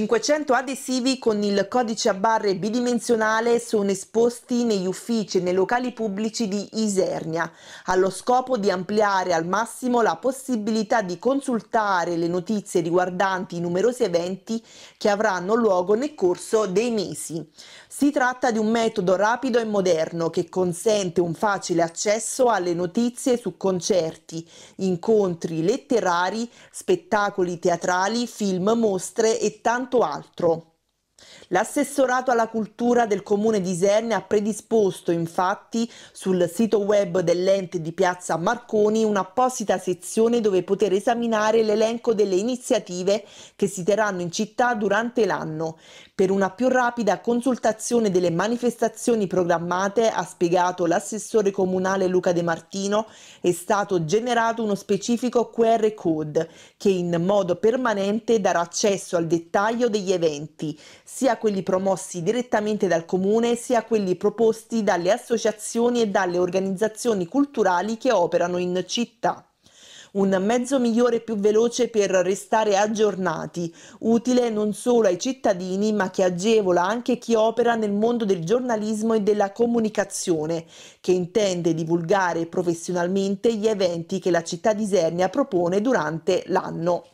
500 adesivi con il codice a barre bidimensionale sono esposti negli uffici e nei locali pubblici di Isernia, allo scopo di ampliare al massimo la possibilità di consultare le notizie riguardanti i numerosi eventi che avranno luogo nel corso dei mesi. Si tratta di un metodo rapido e moderno che consente un facile accesso alle notizie su concerti, incontri letterari, spettacoli teatrali, film, mostre e tanti tanto altro. L'assessorato alla cultura del comune di Iserne ha predisposto infatti sul sito web dell'ente di piazza Marconi un'apposita sezione dove poter esaminare l'elenco delle iniziative che si terranno in città durante l'anno. Per una più rapida consultazione delle manifestazioni programmate, ha spiegato l'assessore comunale Luca De Martino, è stato generato uno specifico QR code che in modo permanente darà accesso al dettaglio degli eventi, sia quelli promossi direttamente dal comune sia quelli proposti dalle associazioni e dalle organizzazioni culturali che operano in città un mezzo migliore e più veloce per restare aggiornati, utile non solo ai cittadini ma che agevola anche chi opera nel mondo del giornalismo e della comunicazione, che intende divulgare professionalmente gli eventi che la città di Isernia propone durante l'anno.